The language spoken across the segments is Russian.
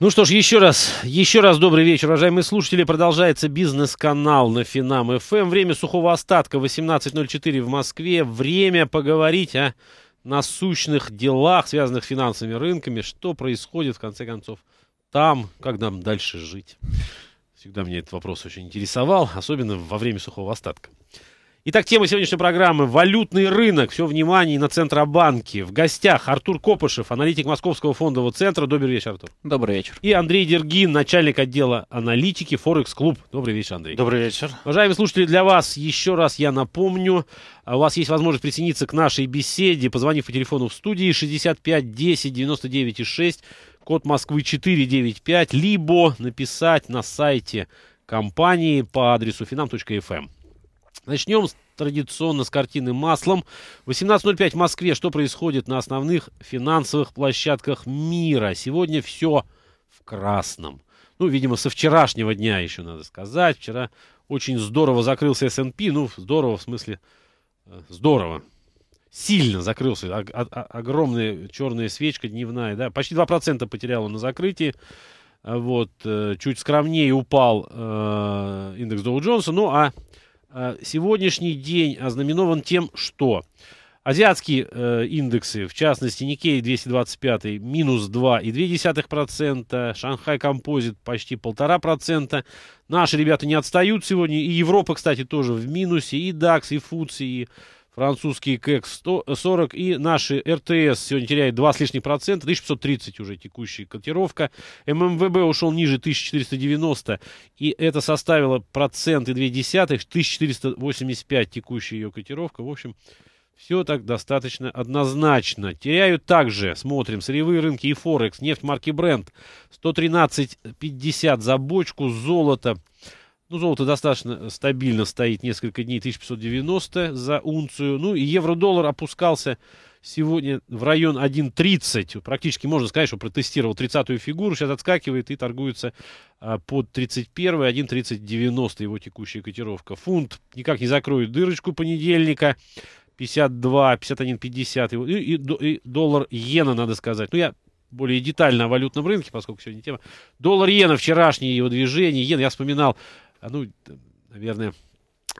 Ну что ж, еще раз, еще раз добрый вечер, уважаемые слушатели. Продолжается бизнес-канал на Финам ФМ. Эм. Время сухого остатка 18.04 в Москве. Время поговорить о насущных делах, связанных с финансовыми рынками. Что происходит, в конце концов, там, как нам дальше жить. Всегда меня этот вопрос очень интересовал, особенно во время сухого остатка. Итак, тема сегодняшней программы – валютный рынок. Все внимание на Центробанке. В гостях Артур Копышев, аналитик Московского фондового центра. Добрый вечер, Артур. Добрый вечер. И Андрей Дергин, начальник отдела аналитики Форекс Клуб. Добрый вечер, Андрей. Добрый вечер. Уважаемые слушатели, для вас еще раз я напомню, а у вас есть возможность присоединиться к нашей беседе, позвонив по телефону в студии 65 10 99 6, код Москвы 495, либо написать на сайте компании по адресу finam.fm. Эм. Начнем с традиционно с картины маслом. 18.05 в Москве. Что происходит на основных финансовых площадках мира? Сегодня все в красном. Ну, видимо, со вчерашнего дня еще надо сказать. Вчера очень здорово закрылся S&P. Ну, здорово в смысле э, здорово. Сильно закрылся. огромная черная свечка дневная. Да? Почти 2% потерял на закрытии. Вот, э, чуть скромнее упал э, индекс Доу Джонса. Ну, а а сегодняшний день ознаменован тем, что азиатские э, индексы, в частности Никей 225 минус 2,2%, Шанхай Композит почти 1,5%. Наши ребята не отстают сегодня, и Европа, кстати, тоже в минусе, и DAX, и FTSE, и французский КЭК-40 и наши РТС сегодня теряет 2 с лишним процента, 1530 уже текущая котировка. ММВБ ушел ниже 1490, и это составило процент и две десятых, 1485 текущая ее котировка. В общем, все так достаточно однозначно. Теряют также, смотрим, сырьевые рынки и Форекс, нефть марки Brent, 113,50 за бочку, золото ну, золото достаточно стабильно стоит несколько дней, 1590 за унцию. Ну, и евро-доллар опускался сегодня в район 1.30. Практически можно сказать, что протестировал 30-ю фигуру, сейчас отскакивает и торгуется а, под 31 1.3090 его текущая котировка. Фунт никак не закроет дырочку понедельника. 52, 51,50 50. И, и, и доллар иена, надо сказать. Ну, я более детально о валютном рынке, поскольку сегодня тема. Доллар иена, вчерашнее его движение. Иена, я вспоминал а, ну, наверное,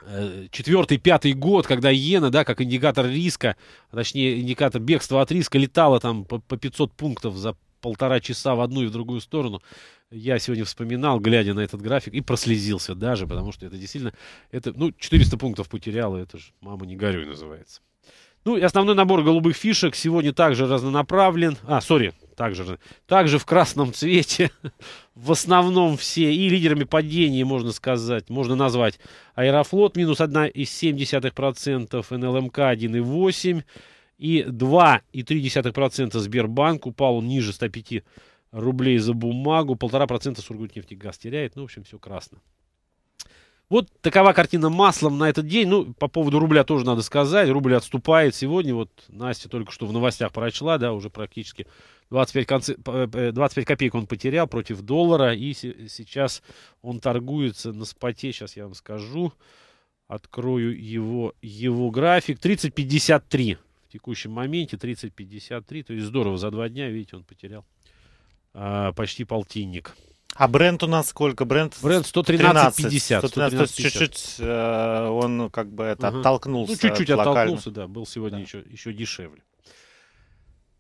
э, четвертый, пятый год, когда иена, да, как индикатор риска, а точнее, индикатор бегства от риска летала там по, 500 пунктов за полтора часа в одну и в другую сторону. Я сегодня вспоминал, глядя на этот график, и прослезился даже, потому что это действительно, это, ну, 400 пунктов потеряла, это же «мама не горюй» называется. Ну и основной набор голубых фишек сегодня также разнонаправлен. А, сори, также, также в красном цвете. в основном все и лидерами падения, можно сказать, можно назвать Аэрофлот минус 1,7%, НЛМК 1,8% и 2,3% Сбербанк. Упал он ниже 105 рублей за бумагу, 1,5% Сургутнефтегаз теряет. Ну, в общем, все красно. Вот такова картина маслом на этот день. Ну, по поводу рубля тоже надо сказать. Рубль отступает сегодня. Вот Настя только что в новостях прочла, да, уже практически 25, конце, 25 э, копеек он потерял против доллара. И сейчас он торгуется на споте. Сейчас я вам скажу. Открою его, его график. 30.53 в текущем моменте. 30.53. То есть здорово за два дня, видите, он потерял а, почти полтинник. А бренд у нас сколько? Бренд, бренд 113,50. 113, чуть-чуть э, он как бы это угу. оттолкнулся. Ну, чуть-чуть от оттолкнулся, да. Был сегодня да. Еще, еще дешевле.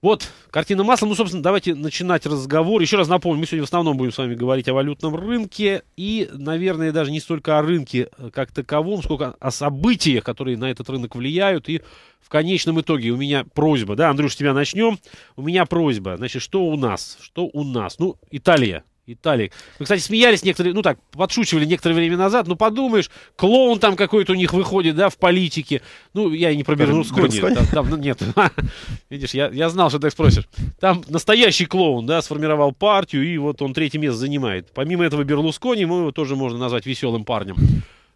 Вот, картина маслом. Ну, собственно, давайте начинать разговор. Еще раз напомню, мы сегодня в основном будем с вами говорить о валютном рынке и, наверное, даже не столько о рынке э, как таковом, сколько о событиях, которые на этот рынок влияют. И в конечном итоге у меня просьба, да, Андрюш, с тебя начнем. У меня просьба, значит, что у нас? Что у нас? Ну, Италия Италии. Вы, кстати, смеялись некоторые, ну так, подшучивали некоторое время назад. Ну, подумаешь, клоун там какой-то у них выходит, да, в политике. Ну, я не про Берлускони. Ну, там, ну, нет. Видишь, я, я знал, что ты спросишь. Там настоящий клоун, да, сформировал партию, и вот он третье место занимает. Помимо этого Берлускони, мы его тоже можно назвать веселым парнем.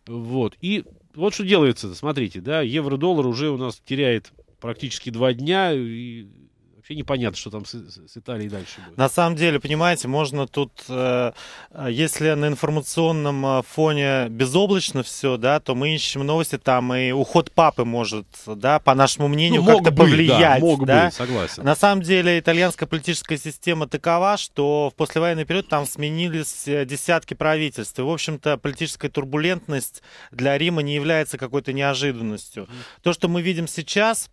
Вот. И вот что делается, смотрите, да, евро-доллар уже у нас теряет практически два дня, и вообще непонятно, что там с, с Италией дальше будет. На самом деле, понимаете, можно тут, э, если на информационном э, фоне безоблачно все, да, то мы ищем новости там, и уход папы может, да, по нашему мнению, ну, как-то Мог повлиять. Да, мог да? быть, согласен. На самом деле, итальянская политическая система такова, что в послевоенный период там сменились э, десятки правительств. И, в общем-то, политическая турбулентность для Рима не является какой-то неожиданностью. mm То, что мы видим сейчас,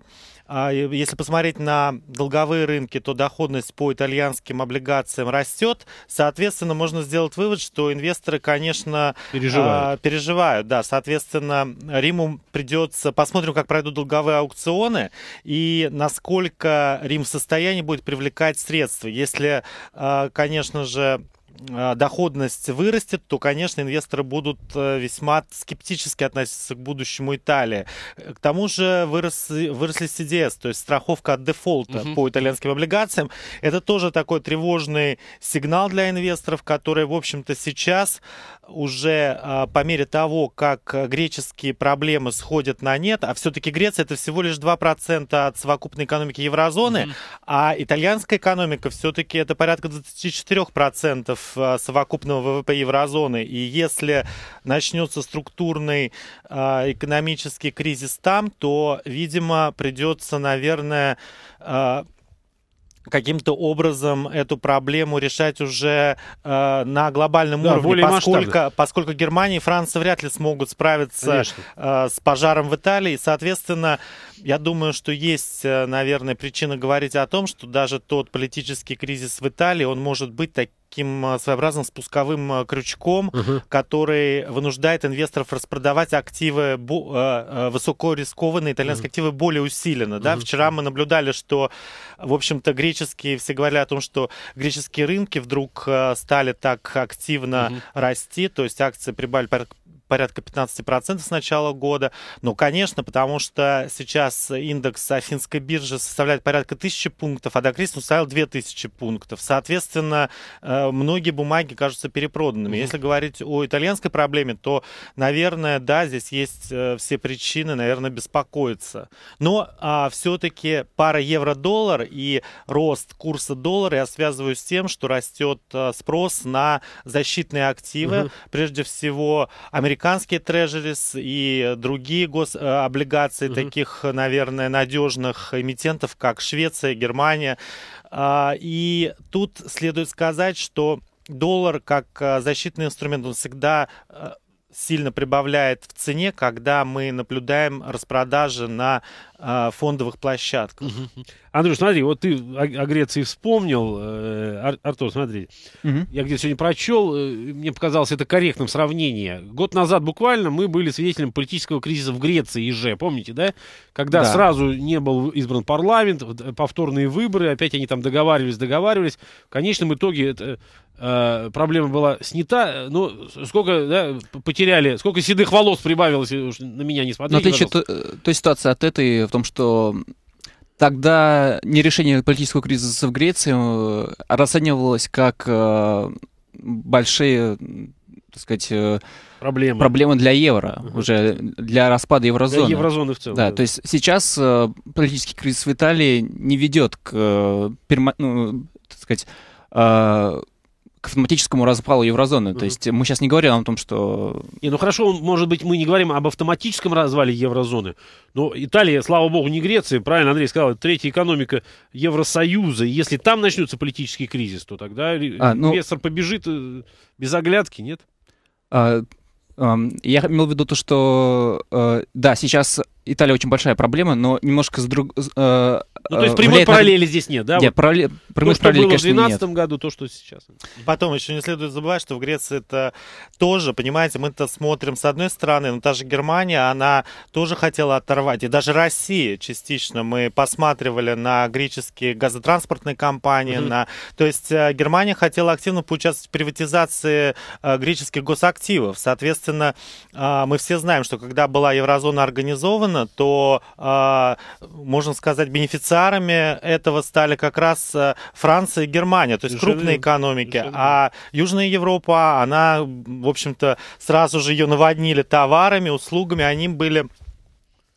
а, э, если посмотреть на долговые рынки, то доходность по итальянским облигациям растет. Соответственно, можно сделать вывод, что инвесторы, конечно, переживают. А, переживают да, соответственно, Риму придется... Посмотрим, как пройдут долговые аукционы и насколько Рим в состоянии будет привлекать средства. Если, а, конечно же, Э, доходность вырастет, то, конечно, инвесторы будут э, весьма скептически относиться к будущему Италии. К тому же вырос, выросли CDS, то есть страховка от дефолта угу. по итальянским облигациям. Это тоже такой тревожный сигнал для инвесторов, которые, в общем-то, сейчас уже а, по мере того, как греческие проблемы сходят на нет, а все-таки Греция это всего лишь 2% от совокупной экономики еврозоны, mm-hmm. а итальянская экономика все-таки это порядка 24% а, совокупного ВВП еврозоны. И если начнется структурный а, экономический кризис там, то, видимо, придется, наверное, каким-то образом эту проблему решать уже э, на глобальном да, уровне, поскольку, поскольку Германия и Франция вряд ли смогут справиться э, с пожаром в Италии. Соответственно, я думаю, что есть, э, наверное, причина говорить о том, что даже тот политический кризис в Италии, он может быть таким таким а, своеобразным спусковым а, крючком, угу. который вынуждает инвесторов распродавать активы а, высокорискованные итальянские угу. активы более усиленно. Да? Угу. Вчера мы наблюдали, что, в общем-то, греческие, все говорили о том, что греческие рынки вдруг стали так активно угу. расти, то есть акции прибавили порядка 15% с начала года. Ну, конечно, потому что сейчас индекс Афинской биржи составляет порядка 1000 пунктов, а до Докрис ну, составил 2000 пунктов. Соответственно, э, многие бумаги кажутся перепроданными. Mm-hmm. Если говорить о итальянской проблеме, то, наверное, да, здесь есть э, все причины, наверное, беспокоиться. Но а, все-таки пара евро-доллар и рост курса доллара я связываю с тем, что растет э, спрос на защитные активы, mm-hmm. прежде всего американские американские трежерис и другие гособлигации э, угу. таких, наверное, надежных эмитентов, как Швеция, Германия. А, и тут следует сказать, что доллар как э, защитный инструмент, он всегда э, сильно прибавляет в цене, когда мы наблюдаем распродажи на фондовых площадках. Угу. Андрюш, смотри, вот ты о, о Греции вспомнил. Э, Ар Артур, смотри. Угу. Я где-то сегодня прочел, э, мне показалось это корректным сравнение. Год назад буквально мы были свидетелем политического кризиса в Греции и же, помните, да? Когда да. сразу не был избран парламент, э, повторные выборы, опять они там договаривались, договаривались. В конечном итоге это, э, проблема была снята. но сколько да, потеряли, сколько седых волос прибавилось, уж на меня не смотрите. Но ты то ту, ту от этой в том, что тогда нерешение политического кризиса в Греции э, расценивалось как э, большие, так сказать, э, проблемы, проблемы для евро, угу. уже для распада еврозоны. Для еврозоны в целом. Да, да. то есть сейчас политический кризис в Италии не ведет к, ну, так сказать, к автоматическому развалу еврозоны. Mm-hmm. То есть мы сейчас не говорим о том, что... И, ну хорошо, может быть, мы не говорим об автоматическом развале еврозоны, но Италия, слава богу, не Греция, правильно Андрей сказал, третья экономика Евросоюза. И если там начнется политический кризис, то тогда а, ну... инвестор побежит э, без оглядки, нет? А, я имел в виду то, что э, да, сейчас Италия очень большая проблема, но немножко с друг... Э, ну, то есть э, прямой параллели на... здесь нет, да? Нет, вот параллели, прямой то, параллели, было конечно, в 2012 году, то, что сейчас. Потом еще не следует забывать, что в Греции это тоже, понимаете, мы-то смотрим с одной стороны, но та же Германия, она тоже хотела оторвать. И даже Россия частично мы посматривали на греческие газотранспортные компании. mm На... То есть э, Германия хотела активно поучаствовать в приватизации э, греческих госактивов. Соответственно, мы все знаем, что когда была еврозона организована, то, можно сказать, бенефициар бенефициарами этого стали как раз э, Франция и Германия, то есть крупные экономики. А Южная Европа, она, в общем-то, сразу же ее наводнили товарами, услугами, они были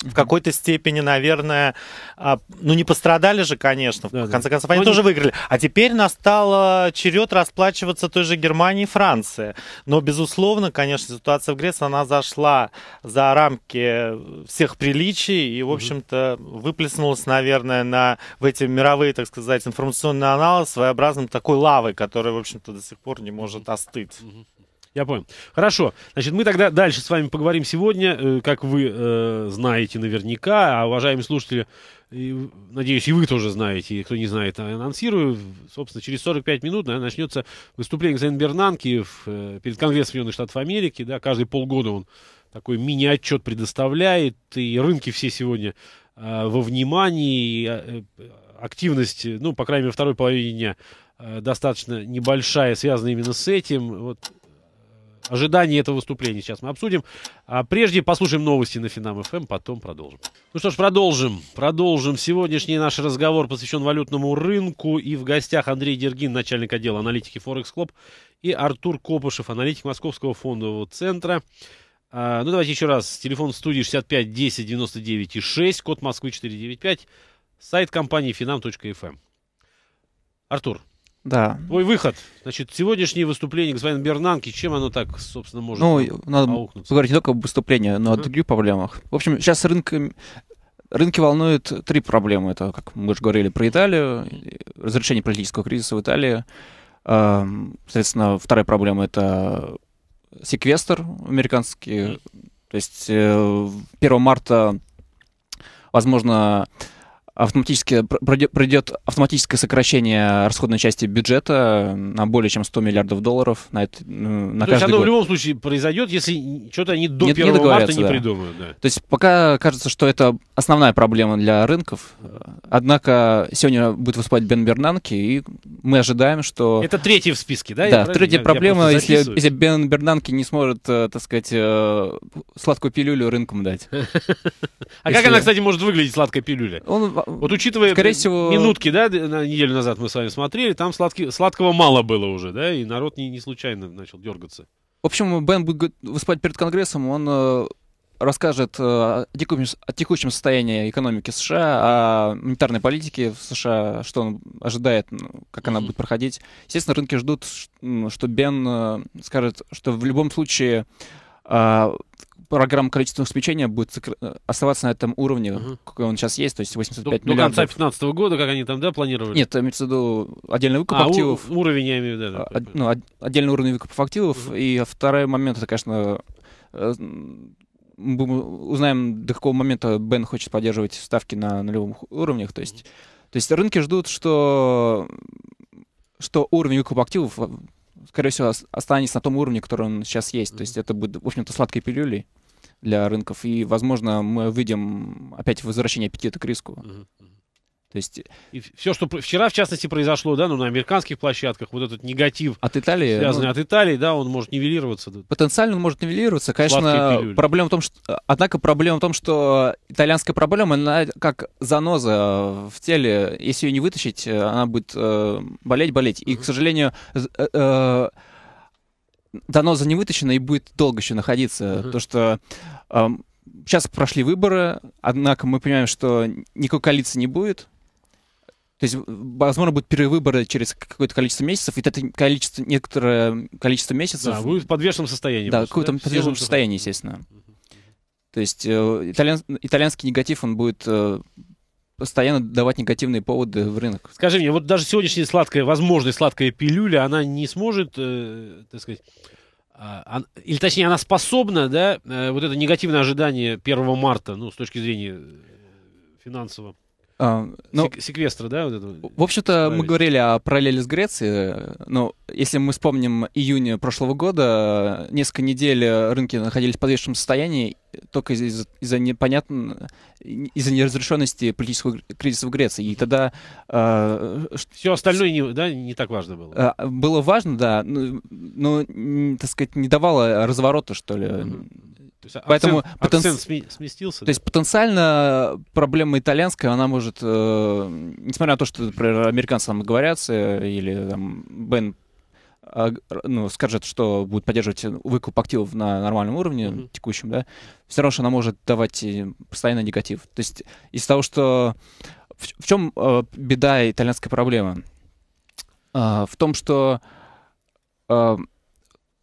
в какой-то степени, наверное, а, ну не пострадали же, конечно, да, в конце да. концов, они Но ну, тоже не... выиграли. А теперь настал а, черед расплачиваться той же Германии и Франции. Но, безусловно, конечно, ситуация в Греции, она зашла за рамки всех приличий и, в общем-то, выплеснулась, наверное, на, в эти мировые, так сказать, информационные аналы своеобразным такой лавой, которая, в общем-то, до сих пор не может остыть. Я понял. Хорошо. Значит, мы тогда дальше с вами поговорим сегодня, э, как вы э, знаете наверняка, а уважаемые слушатели, и, надеюсь, и вы тоже знаете, и кто не знает, а, анонсирую. Собственно, через 45 минут наверное, начнется выступление Зайн Бернанки в, э, перед Конгрессом Соединенных Штатов Америки. Да, каждые полгода он такой мини-отчет предоставляет, и рынки все сегодня э, во внимании, и, а, э, активность, ну, по крайней мере, второй половине дня э, достаточно небольшая, связанная именно с этим. Вот ожидании этого выступления сейчас мы обсудим. А прежде послушаем новости на Финам ФМ, эм, потом продолжим. Ну что ж, продолжим. Продолжим. Сегодняшний наш разговор посвящен валютному рынку. И в гостях Андрей Дергин, начальник отдела аналитики Форекс Клоп, и Артур Копышев, аналитик Московского фондового центра. А, ну давайте еще раз. Телефон студии 65 10 99 и 6, код Москвы 495, сайт компании finam.fm. Эм. Артур, да. Твой выход. Значит, сегодняшнее выступление господина Бернанки, чем оно так, собственно, может Ну, надо аукнуться? поговорить не только об выступлении, но и uh-huh. о других проблемах. В общем, сейчас рынок рынки волнуют три проблемы. Это, как мы же говорили, про Италию, разрешение политического кризиса в Италии. Соответственно, вторая проблема — это секвестр американский. То есть 1 э, марта, возможно, автоматически пройдет автоматическое сокращение расходной части бюджета на более чем 100 миллиардов долларов на, это, ну, на То каждый есть оно год. в любом случае произойдет, если что-то они до не, 1 не марта не да. придумают. Да. То есть пока кажется, что это основная проблема для рынков. Однако сегодня будет выступать Бен Бернанки, и мы ожидаем, что... Это третий в списке, да? Да, третья я, проблема, я если, если Бен Бернанки не сможет, э, так сказать, э, сладкую пилюлю рынкам дать. А как она, кстати, может выглядеть, сладкая пилюля? Он вот учитывая скорее всего... минутки, да, неделю назад мы с вами смотрели, там сладки... сладкого мало было уже, да, и народ не, не случайно начал дергаться. В общем, Бен будет выступать перед Конгрессом, он э, расскажет э, о, текущем, о текущем состоянии экономики США, о монетарной политике в США, что он ожидает, ну, как она будет проходить. Естественно, рынки ждут, что Бен э, скажет, что в любом случае а, программа количественного обеспечения будет э, оставаться на этом уровне, угу. какой он сейчас есть, то есть 85 до, миллиардов. До конца 2015 года, как они там, да, планировали? Нет, имеется в виду отдельный выкуп а, активов. уровень, я имею в виду. Да, а, ну, отдельный уровень выкупов активов. Угу. И второй момент, это, конечно, э, мы узнаем, до какого момента Бен хочет поддерживать ставки на нулевых уровнях. То есть, mm то есть рынки ждут, что, что уровень выкупа активов, э, скорее всего, останется на том уровне, который он сейчас есть. Mm-hmm. То есть это будет, в общем-то, сладкой пилюлей для рынков. И, возможно, мы выйдем опять возвращение аппетита к риску. То есть... И все, что вчера, в частности, произошло, да, ну, на американских площадках, вот этот негатив, от Италии, ну, связанный ну, от Италии, да, он может нивелироваться. Потенциально он может нивелироваться. Конечно, проблема в том, что... А, однако проблема в том, что итальянская проблема, она как заноза в теле. Если ее не вытащить, она будет э, болеть, болеть. И, к сожалению, э, э, заноза не вытащена и будет долго еще находиться. То, что Сейчас прошли выборы, однако мы понимаем, что никакой коалиции не будет. То есть, возможно, будут перевыборы через какое-то количество месяцев, и это количество, некоторое количество месяцев... Да, будет в подвешенном состоянии. Да, в каком-то да? подвешенном состоянии, естественно. То есть э, итальян, итальянский негатив, он будет э, постоянно давать негативные поводы в рынок. Скажи мне, вот даже сегодняшняя сладкая, возможная сладкая пилюля, она не сможет, э, так сказать а, или точнее, она способна, да, э, вот это негативное ожидание 1 марта, ну, с точки зрения э, финансового Uh, ну, Сек да? Вот это в общем-то, мы говорили о параллели с Грецией. Но ну, если мы вспомним июнь прошлого года, несколько недель рынки находились в подвешенном состоянии только из-за из, из, непонятно из-за неразрешенности политического кризиса в Греции. И тогда э, а, все остальное не, да, не так важно было. А, было важно, да, но, но, так сказать, не давало разворота, что ли. Mm-hmm есть акцент, Поэтому акцент, потен... акцент сместился. То да? есть потенциально проблема итальянская, она может, э, несмотря на то, что, например, американцы там договорятся, или там Бен э, ну, скажет, что будет поддерживать выкуп активов на нормальном уровне, mm-hmm. текущем, да, все равно, что она может давать постоянно негатив. То есть из того, что... В, в чем э, беда итальянской проблемы? Э, в том, что э,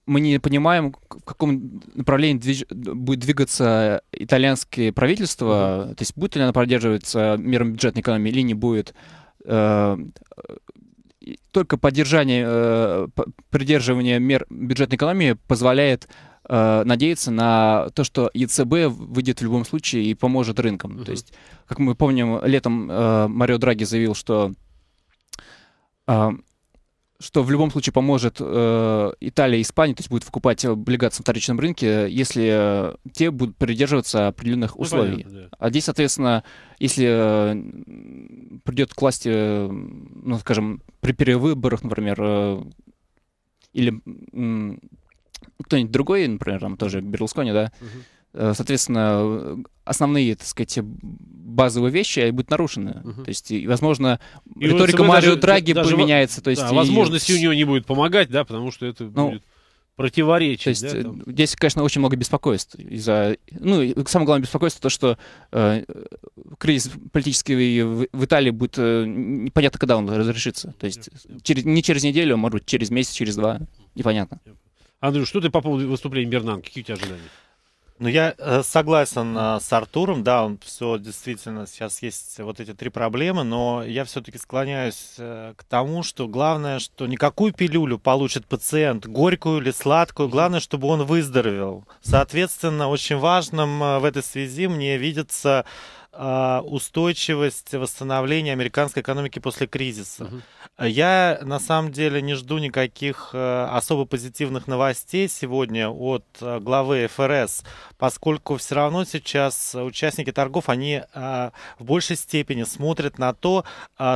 мы не понимаем, в каком направлении движ... будет двигаться итальянское правительство, mm-hmm. то есть будет ли оно поддерживаться миром бюджетной экономии или не будет. Э, только поддержание, э, придерживание мер бюджетной экономии позволяет э, надеяться на то, что ЕЦБ выйдет в любом случае и поможет рынкам. Mm-hmm. То есть, как мы помним, летом Марио Драги заявил, что что в любом случае поможет э, Италия и Испания, то есть будет выкупать облигации на вторичном рынке, если э, те будут придерживаться определенных ну, условий. Ну, понятно, да. А здесь, соответственно, если э, придет к власти, э, ну, скажем, при перевыборах, например, э, или э, кто-нибудь другой, например, там тоже Берлускони, да, угу Э, соответственно, основные, так сказать, базовые вещи будут нарушены. Угу. То есть, возможно, и риторика Марио даже, Драги даже поменяется. То есть, да, и... у него не будет помогать, да, потому что это ну, будет противоречить. То есть, да, э, здесь, конечно, очень много беспокойств. Из-за, ну, самое главное беспокойство то, что э, кризис политический в, в Италии будет э, непонятно, когда он разрешится. То есть, yep, yep. Через, не через неделю, а, может быть, через месяц, через два. Непонятно. Yep. Андрю, что ты по поводу выступления Бернанки? Какие у тебя ожидания? Ну, я э, согласен э, с Артуром, да, он все действительно, сейчас есть вот эти три проблемы, но я все-таки склоняюсь э, к тому, что главное, что никакую пилюлю получит пациент, горькую или сладкую, главное, чтобы он выздоровел. Соответственно, очень важным в этой связи мне видится а, устойчивость восстановления американской экономики после кризиса. Угу. Я на самом деле не жду никаких а, особо позитивных новостей сегодня от главы ФРС, поскольку все равно сейчас участники торгов, они в большей степени смотрят на то,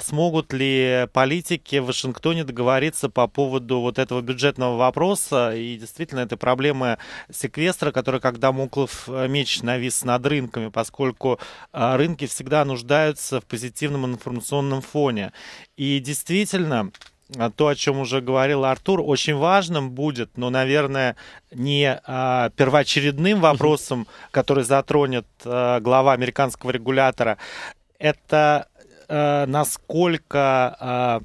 смогут ли политики в Вашингтоне договориться по поводу вот этого бюджетного вопроса и действительно этой проблемы секвестра, которая как дамоклов э, меч навис над рынками, поскольку рынки всегда нуждаются в позитивном информационном фоне. И действительно, а, то, о чем уже говорил Артур, очень важным будет, но, наверное, не а, первоочередным вопросом, который затронет а, глава американского регулятора, это э, а, насколько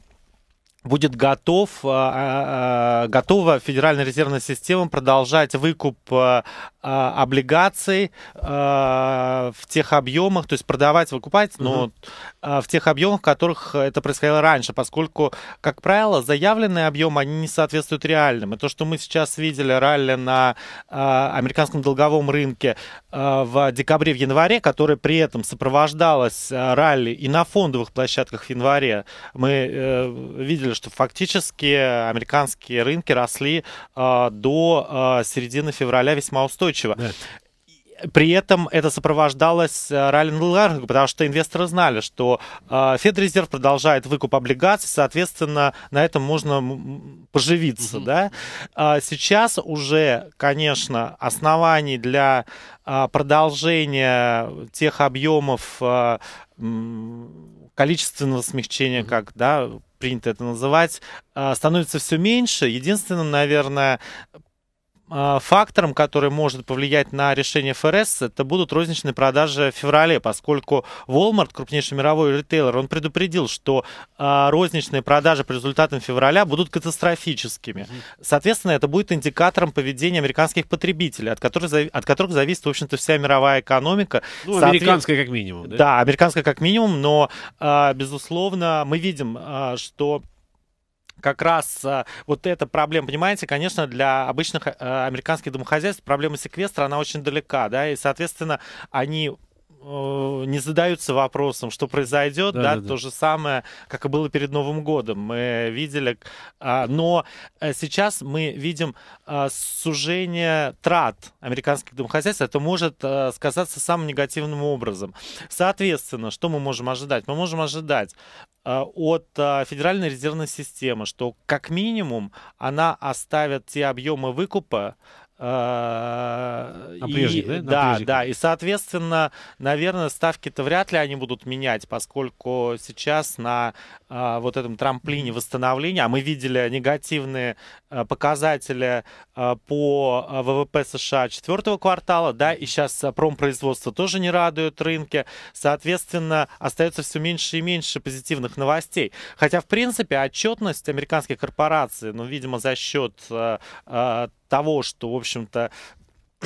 будет готов, а, а, а, готова Федеральная резервная система продолжать выкуп облигаций в тех объемах, то есть продавать, выкупать, но в тех объемах, в которых это происходило раньше, поскольку, как правило, заявленные объемы, они не соответствуют реальным. И то, что мы сейчас видели ралли на американском долговом рынке в декабре, в январе, которое при этом сопровождалось ралли и на фондовых площадках в январе, мы э, видели, что фактически американские рынки росли э, до э, середины февраля весьма устойчиво. Да при этом это сопровождалось а, раллием рынка, потому что инвесторы знали, что Федрезерв продолжает выкуп облигаций, соответственно, на этом можно поживиться. Угу. Да? Сейчас уже, конечно, оснований для продолжения тех объемов количественного смягчения, как да, принято это называть, а, становится все меньше. Единственным, наверное, а, фактором, который может повлиять на решение ФРС, это будут розничные продажи в феврале, поскольку Walmart, крупнейший мировой ритейлер, он предупредил, что а, розничные продажи по результатам февраля будут катастрофическими. Соответственно, это будет индикатором поведения американских потребителей, от которых, от которых зависит, в общем-то, вся мировая экономика. Ну, американская как минимум. Да, да американская как минимум, но, а, безусловно, мы видим, что как раз э, вот эта проблема, понимаете, конечно, для обычных э, американских домохозяйств проблема секвестра, она очень далека, да, и, соответственно, они э, не задаются вопросом, что произойдет, да, да, да, то же самое, как и было перед Новым годом. Мы видели, а, но сейчас мы видим сужение трат американских домохозяйств. Это может сказаться самым негативным образом. Соответственно, что мы можем ожидать? Мы можем ожидать Э, от э, Федеральной резервной системы, что как минимум она оставит те объемы выкупа, а и, да? да, да. И, соответственно, наверное, ставки-то вряд ли они будут менять, поскольку сейчас на а, вот этом трамплине восстановления, а мы видели негативные а, показатели а, по а, ВВП США четвертого квартала, да, и сейчас а, промпроизводство тоже не радует рынки, соответственно, остается все меньше и меньше позитивных новостей. Хотя, в принципе, отчетность американских корпораций, ну, видимо, за счет а, а, того, что, в общем-то,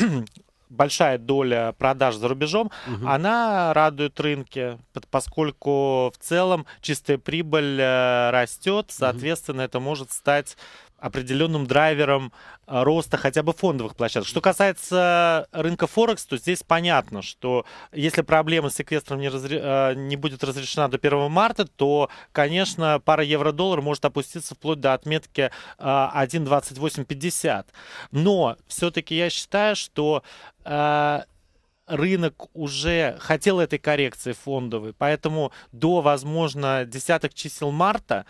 большая доля продаж за рубежом, угу. она радует рынки, поскольку в целом чистая прибыль э, растет, соответственно, угу. это может стать определенным драйвером э, роста хотя бы фондовых площадок. Что касается рынка Форекс, то здесь понятно, что если проблема с секвестром не, разре... Э, не будет разрешена до 1 марта, то, конечно, пара евро-доллар может опуститься вплоть до отметки 1.2850. Э, Но все-таки я считаю, что рынок уже хотел этой коррекции фондовой, поэтому до, возможно, десяток чисел марта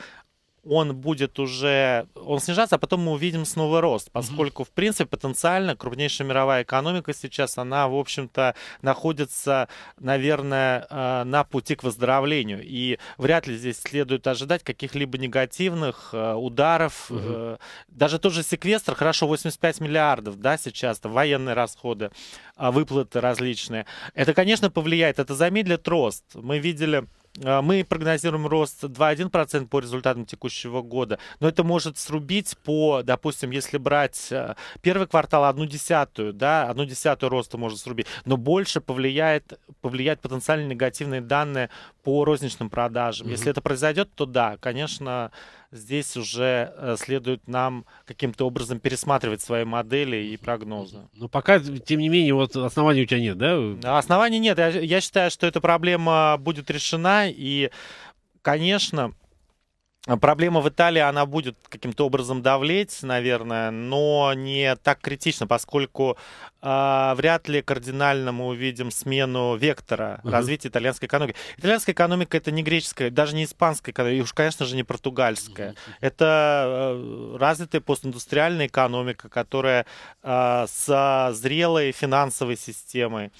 он будет уже, он снижаться, а потом мы увидим снова рост, поскольку, в принципе, потенциально крупнейшая мировая экономика сейчас, она, в общем-то, находится, наверное, э, на пути к выздоровлению. И вряд ли здесь следует ожидать каких-либо негативных э, ударов. Угу. Даже тот же секвестр, хорошо, 85 миллиардов, да, сейчас, военные расходы, а, выплаты различные. Это, конечно, повлияет, это замедлит рост. Мы видели а, мы прогнозируем рост 2,1% по результатам текущего года, но это может срубить по, допустим, если брать э, первый квартал, одну десятую, да, одну десятую роста может срубить, но больше повлияет, повлияет потенциально негативные данные по розничным продажам. Mm-hmm. Если это произойдет, то да, конечно, здесь уже э, следует нам каким-то образом пересматривать свои модели и прогнозы. Но пока, тем не менее, вот оснований у тебя нет, да? Оснований нет. Я, я считаю, что эта проблема будет решена, и, конечно, а проблема в Италии, она будет каким-то образом давлеть, наверное, но не так критично, поскольку э, вряд ли кардинально мы увидим смену вектора uh-huh. развития итальянской экономики. Итальянская экономика это не греческая, даже не испанская экономика, и уж, конечно же, не португальская. Uh-huh. Это э, развитая постиндустриальная экономика, которая э, со зрелой финансовой системой.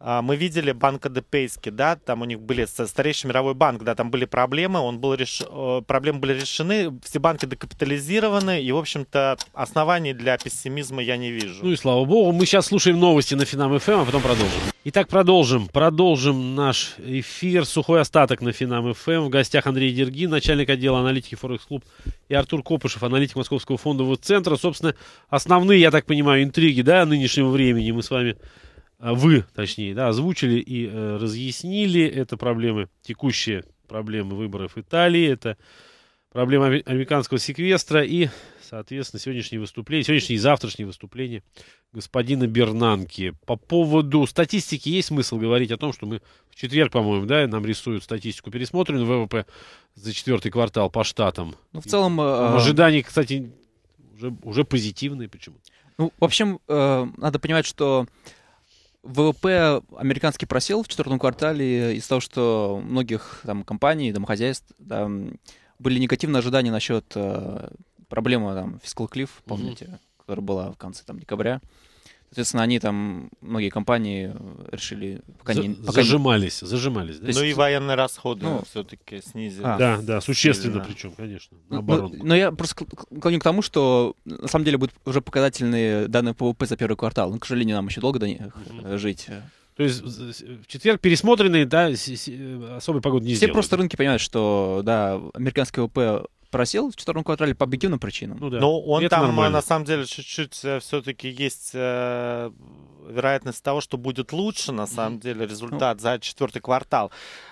А, мы видели Банк Адепейский, да, там у них были старейший мировой банк, да, там были проблемы, он был реш... Э, проблемы были решены, все банки декапитализированы, и, в общем-то, оснований для пессимизма я не вижу. Ну и слава богу, мы сейчас слушаем новости на Финам ФМ, эм, а потом продолжим. Итак, продолжим. Продолжим наш эфир. Сухой остаток на Финам ФМ. Эм. В гостях Андрей Дергин, начальник отдела аналитики Форекс Клуб, и Артур Копышев, аналитик Московского фондового центра. Собственно, основные, я так понимаю, интриги, да, нынешнего времени мы с вами а вы, точнее, да, озвучили и э, разъяснили. Это проблемы, текущие проблемы выборов Италии, это проблема американского секвестра и, соответственно, сегодняшнее выступление, сегодняшнее и завтрашнее выступление господина Бернанки. По поводу статистики есть смысл говорить о том, что мы в четверг, по-моему, да, нам рисуют статистику пересмотренную ВВП за четвертый квартал по штатам. Ну, в целом... Э... Ожидания, кстати, уже, уже позитивные почему-то. Ну, в общем, э, надо понимать, что ВВП американский просел в четвертом квартале из-за того, что многих там компаний, домохозяйств да, были негативные ожидания насчет э, проблемы там фискал клифф, помните, mm-hmm. которая была в конце там декабря. Соответственно, они там, многие компании решили... Пока За, не, пока зажимались, не... зажимались. Да? Есть... Ну и военные расходы ну, все-таки снизили. А. Да, да, существенно да. причем, конечно, ну, ну, наоборот. Но, но я просто клоню к тому, что на самом деле будут уже показательные данные ПВП за первый квартал. Но, к сожалению, нам еще долго до них mm-hmm. жить. То есть в четверг пересмотренные, да, с, с, э, особой погоды не Все сделают. просто рынки понимают, что, да, американский ВВП просел в четвертом квартале по объективным причинам. Ну, да. Но ну, он это там, э, нормально. на самом деле, чуть-чуть э, все-таки есть э, вероятность того, что будет лучше, на самом mm-hmm. деле, ну. результат ну. за четвертый квартал.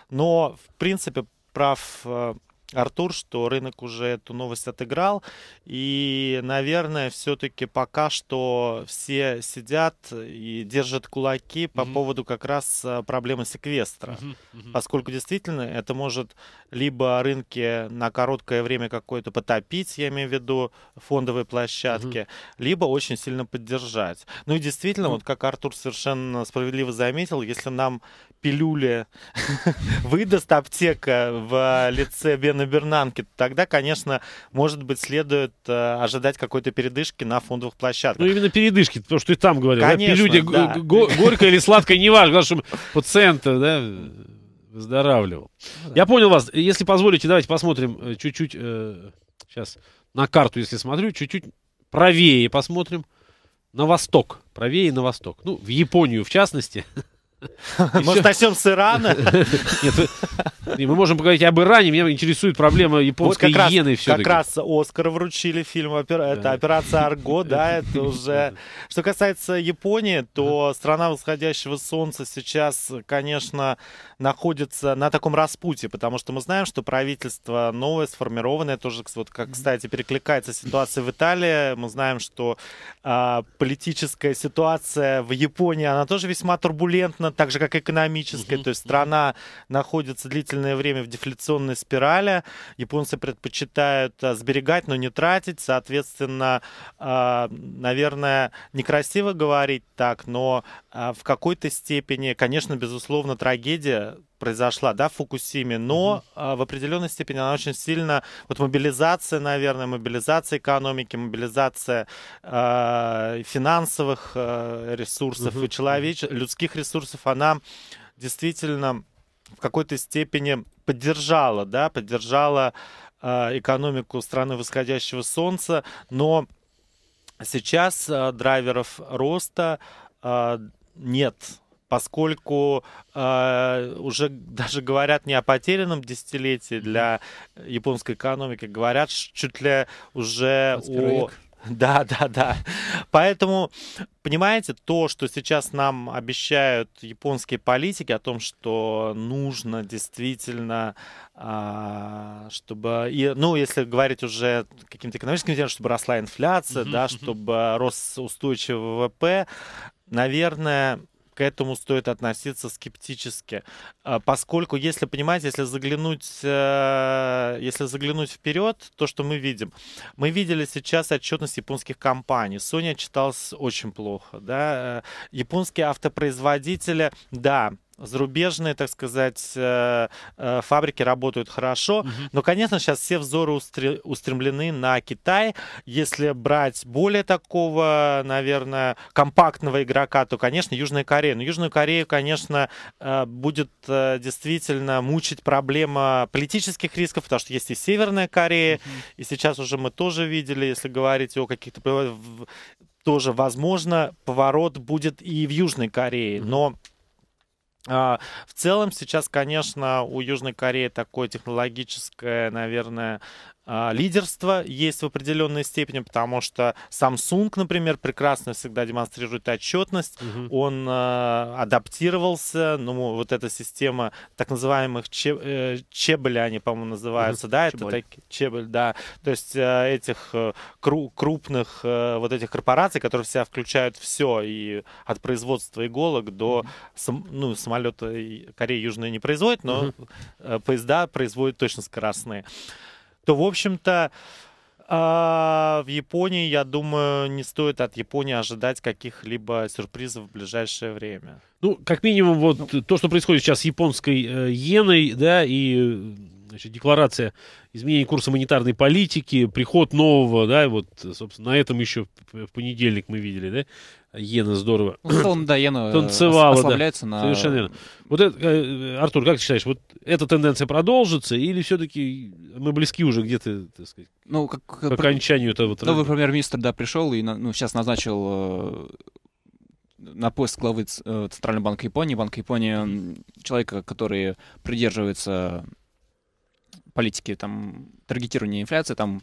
Но, в принципе, прав э, Артур, что рынок уже эту новость отыграл. И, наверное, все-таки пока что все сидят и держат кулаки по mm-hmm. поводу как раз э, проблемы секвестра. Mm-hmm. Mm-hmm. Поскольку действительно это может либо рынки на короткое время какое-то потопить, я имею в виду фондовые площадки, mm-hmm. либо очень сильно поддержать. Ну и действительно, mm-hmm. вот как Артур совершенно справедливо заметил, если нам пилюли выдаст аптека в лице Бена Бернанки, тогда, конечно, может быть, следует э, ожидать какой-то передышки на фондовых площадках. Ну, именно передышки, потому что и там говорил. Конечно, да? Пилюля да. го- горькая или сладко не важно, чтобы пациент да, выздоравливал. Ну Я понял вас. Если позволите, давайте посмотрим э, чуть-чуть, сейчас э, на карту, если смотрю, чуть-чуть правее посмотрим. На восток, правее на восток. Ну, в Японию в частности. Может, начнем с Ирана? Нет, мы можем поговорить об Иране. Меня интересует проблема японской вот иены все Как раз Оскар вручили фильм. Это «Операция Арго», да, это уже... Что касается Японии, то страна восходящего солнца сейчас, конечно, находится на таком распутье, потому что мы знаем, что правительство новое, сформированное, тоже, вот, как, кстати, перекликается ситуация в Италии. Мы знаем, что а, политическая ситуация в Японии, она тоже весьма турбулентна, так же как экономической. Угу, то есть страна угу. находится длительное время в дефляционной спирали. Японцы предпочитают а, сберегать, но не тратить. Соответственно, а, наверное, некрасиво говорить так, но а, в какой-то степени, конечно, безусловно, трагедия произошла, да, в Фукусиме, но mm-hmm. в определенной степени она очень сильно, вот мобилизация, наверное, мобилизация экономики, мобилизация э, финансовых э, ресурсов mm-hmm. и человеч... людских ресурсов, она действительно в какой-то степени поддержала, да, поддержала э, экономику страны восходящего солнца, но сейчас э, драйверов роста э, нет поскольку э, уже даже говорят не о потерянном десятилетии для японской экономики, говорят чуть ли уже о... Да, да, да. Поэтому, понимаете, то, что сейчас нам обещают японские политики о том, что нужно действительно, а, чтобы, ну, если говорить уже каким-то экономическим делом, чтобы росла инфляция, mm-hmm, да, mm-hmm. чтобы рос устойчивый ВВП, наверное, к этому стоит относиться скептически, а, поскольку, если понимаете, если заглянуть, э, если заглянуть вперед, то, что мы видим, мы видели сейчас отчетность японских компаний. Sony читалась очень плохо, да. Э, японские автопроизводители, да, зарубежные, так сказать, э, э, фабрики работают хорошо. Угу. Но, конечно, сейчас все взоры устремлены на Китай. Если брать более такого, наверное, компактного игрока, то, конечно, Южная Корея. Но Южную Корею, конечно, э, будет действительно мучить проблема политических рисков, потому что есть и Северная Корея, угу. и сейчас уже мы тоже видели, если говорить о каких-то тоже, возможно, поворот будет и в Южной Корее. Но а, в целом сейчас, конечно, у Южной Кореи такое технологическое, наверное, а, лидерство есть в определенной степени, потому что Samsung, например, прекрасно всегда демонстрирует отчетность, угу. он э, адаптировался, ну, вот эта система так называемых че, э, чебель, они, по-моему, называются, угу. да, чеболь. это так, чебель, да, то есть э, этих э, кру, крупных э, вот этих корпораций, которые в себя включают все, и от производства иголок до, угу. сам, ну, самолета Корея Южная не производит, но угу. э, поезда производят точно скоростные то, в общем-то, а, в Японии, я думаю, не стоит от Японии ожидать каких-либо сюрпризов в ближайшее время. Ну, как минимум, вот ну, то, что происходит сейчас с японской э, иеной, да, и значит, декларация изменений курса монетарной политики, приход нового, да, вот, собственно, на этом еще в понедельник мы видели, да, Йена здорово. Ну, он, да, Йена э, танцевала, ослабляется да. на... Совершенно верно. Вот это, э, Артур, как ты считаешь, вот эта тенденция продолжится или все-таки мы близки уже где-то, так сказать, ну, как, к э, окончанию этого. тренда? Новый премьер-министр, да, пришел и ну, сейчас назначил на пост главы Центрального банка Японии. Банка Японии человека, который придерживается политики там таргетирования инфляции, там,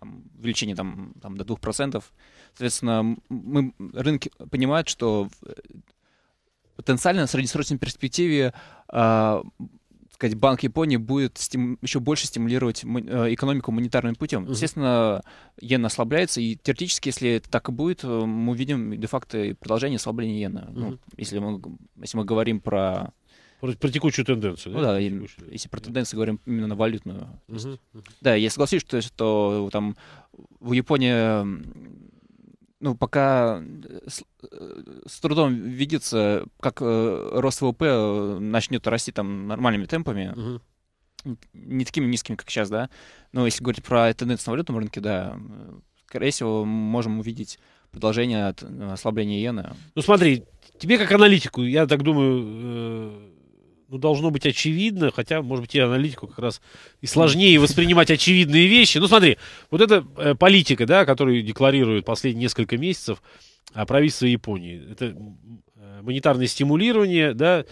там увеличение там, там до процентов Соответственно, мы, рынки понимают, что э, потенциально в среднесрочной перспективе э, сказать, Банк Японии будет стим... еще больше стимулировать э, экономику монетарным путем. Угу. Естественно, иена ослабляется, и теоретически, если это так и будет, э, мы видим де-факто продолжение ослабления иена. Угу. Ну, если, мы, если мы говорим про про, про текущую тенденцию. Ну да, да и, если про тенденцию говорим именно на валютную. Угу, есть, угу. Да, я согласен, что, что там в Японии ну, пока э, с, э, с трудом видится, как э, рост ВВП э, начнет расти там нормальными темпами. Угу не такими низкими, как сейчас, да. Но если говорить про тенденцию на валютном рынке, да, скорее всего, можем увидеть продолжение от ослабления иена. Ну смотри, тебе как аналитику, я так думаю, ну, должно быть очевидно, хотя, может быть, и аналитику как раз и сложнее воспринимать очевидные вещи. Ну, смотри, вот эта э, политика, да, которую декларируют последние несколько месяцев а, правительство Японии, это э, монетарное стимулирование, да,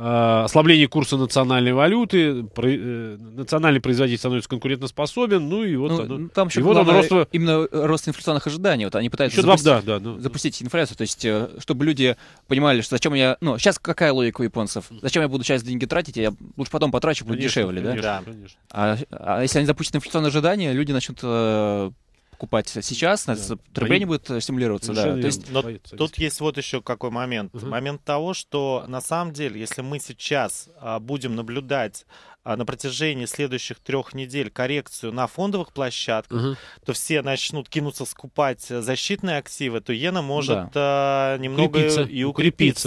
Э, ослабление курса национальной валюты, про, э, национальный производитель становится конкурентоспособен, ну и вот ну, оно, ну, там еще и вот рост... именно рост инфляционных ожиданий, вот они пытаются запустить, два, да, да, ну, запустить инфляцию, то есть э, чтобы люди понимали, что зачем я, ну сейчас какая логика у японцев, зачем я буду сейчас деньги тратить, я лучше потом потрачу, будет конечно, дешевле, конечно, да? Конечно. А, а если они запустят инфляционные ожидания, люди начнут э, покупать сейчас, да. потребление будет э, стимулироваться. Да. То есть, но боится, тут есть. вот еще какой момент. Угу. Момент того, что на самом деле, если мы сейчас а, будем наблюдать а, на протяжении следующих трех недель коррекцию на фондовых площадках, угу. то все начнут кинуться скупать э, защитные активы, то иена может да. а, немного укрепиться. и укрепиться.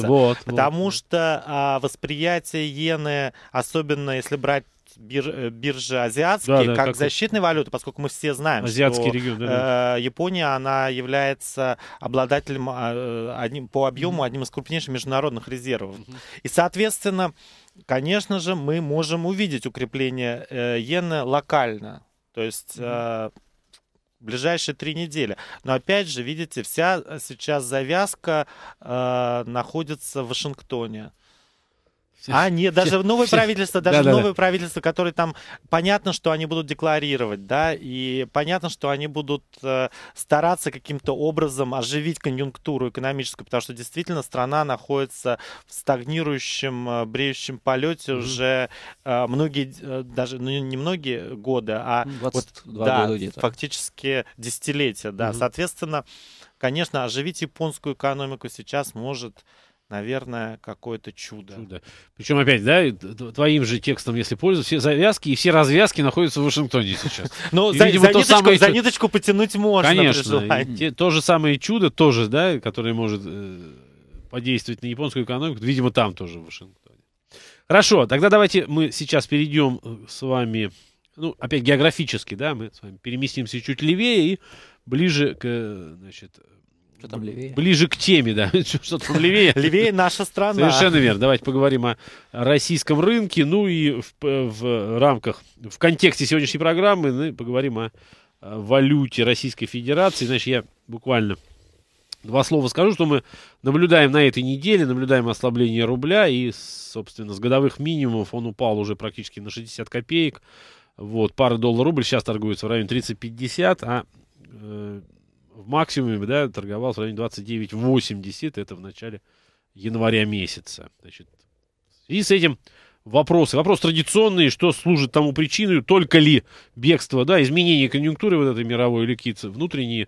укрепиться. Вот, потому вот. что а, восприятие иены, особенно если брать бир, э, биржи азиатские да, да, как, как защитной валюты, поскольку мы все знаем, Азиатский что регион, да, да. Э, Япония, она является обладателем а, э, одним, по объему одним из крупнейших международных резервов. И, соответственно, конечно же, мы можем увидеть укрепление иены локально. То есть ближайшие три недели. Но опять же, видите, вся сейчас завязка э, находится в Вашингтоне. А, нет, даже все, новое все. правительство, даже да, да, новое да. правительство, которое там, понятно, что они будут декларировать, да, и понятно, что они будут э, стараться каким-то образом оживить конъюнктуру экономическую, потому что действительно страна находится в стагнирующем, э, бреющем полете mm-hmm. уже э, многие, э, даже, ну, не многие годы, а 22 ну, вот, да, где-то. фактически десятилетия, да. Mm-hmm. Соответственно, конечно, оживить японскую экономику сейчас может наверное, какое-то чудо. чудо. Причем опять, да, твоим же текстом, если пользоваться, все завязки и все развязки находятся в Вашингтоне сейчас. Ну, за, видимо, за, ниточку, самое... за ниточку потянуть можно. Конечно. Те, то же самое чудо тоже, да, которое может э, подействовать на японскую экономику, видимо, там тоже в Вашингтоне. Хорошо, тогда давайте мы сейчас перейдем э, с вами, ну, опять географически, да, мы с вами переместимся чуть левее и ближе к, э, значит, что там левее? Ближе к теме, да. Что там левее? Левее наша страна. Совершенно верно. Давайте поговорим о российском рынке. Ну и в, в рамках, в контексте сегодняшней программы мы ну поговорим о валюте Российской Федерации. Значит, я буквально два слова скажу, что мы наблюдаем на этой неделе, наблюдаем ослабление рубля, и, собственно, с годовых минимумов он упал уже практически на 60 копеек. Вот, пара доллар рубль сейчас торгуется в районе 30-50, а э, в максимуме, да, торговал в районе 29,80, это в начале января месяца. Значит, и с этим вопросы. Вопрос традиционный, что служит тому причиной, только ли бегство, да, изменение конъюнктуры вот этой мировой или какие-то внутренние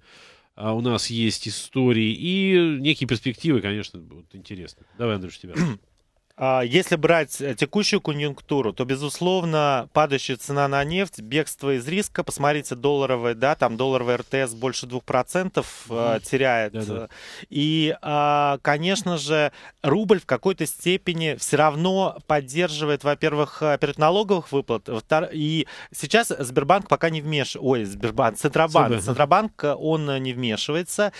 а у нас есть истории и некие перспективы, конечно, будут интересны. Давай, Андрюш, тебя. А, если брать э, текущую конъюнктуру, то, безусловно, падающая цена на нефть, бегство из риска, посмотрите, долларовый, да, там долларовый РТС больше 2% mm-hmm. Э, теряет. Да-да. Э, и, а, конечно же, рубль в какой-то степени все равно поддерживает, во-первых, передналоговых выплат, и сейчас Сбербанк пока не вмешивается, ой, Сбербанк, Центробанк, Сбербанк. Центробанк, он не вмешивается.